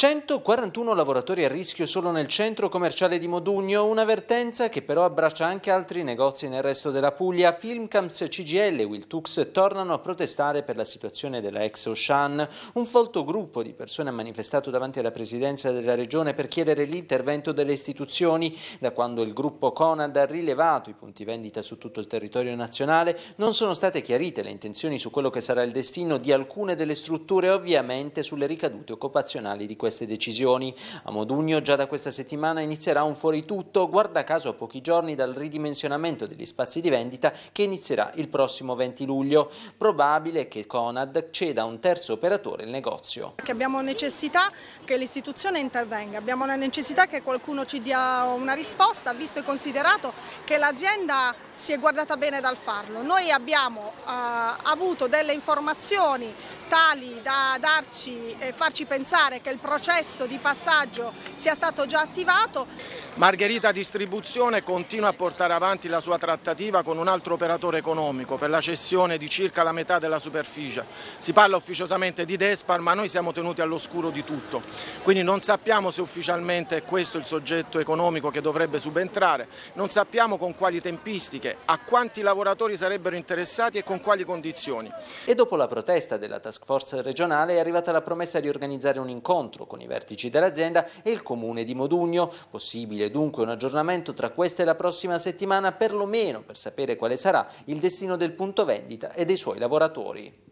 141 lavoratori a rischio solo nel centro commerciale di Modugno, un'avvertenza che però abbraccia anche altri negozi nel resto della Puglia. Filmcams CGL e Wiltux tornano a protestare per la situazione della ex Ocean. Un folto gruppo di persone ha manifestato davanti alla presidenza della regione per chiedere l'intervento delle istituzioni. Da quando il gruppo Conad ha rilevato i punti vendita su tutto il territorio nazionale, non sono state chiarite le intenzioni su quello che sarà il destino di alcune delle strutture, ovviamente sulle ricadute occupazionali di questa queste decisioni. A Modugno già da questa settimana inizierà un fuori tutto, guarda caso a pochi giorni dal ridimensionamento degli spazi di vendita che inizierà il prossimo 20 luglio. Probabile che Conad ceda a un terzo operatore il negozio. Perché abbiamo necessità che l'istituzione intervenga, abbiamo la necessità che qualcuno ci dia una risposta, visto e considerato che l'azienda si è guardata bene dal farlo. Noi abbiamo eh, avuto delle informazioni tali da darci e farci pensare che il processo di passaggio sia stato già attivato. Margherita Distribuzione continua a portare avanti la sua trattativa con un altro operatore economico per la cessione di circa la metà della superficie. Si parla ufficiosamente di Despar ma noi siamo tenuti all'oscuro di tutto, quindi non sappiamo se ufficialmente è questo il soggetto economico che dovrebbe subentrare, non sappiamo con quali tempistiche verifiche a quanti lavoratori sarebbero interessati e con quali condizioni. E dopo la protesta della task force regionale è arrivata la promessa di organizzare un incontro con i vertici dell'azienda e il comune di Modugno. Possibile dunque un aggiornamento tra questa e la prossima settimana perlomeno per sapere quale sarà il destino del punto vendita e dei suoi lavoratori.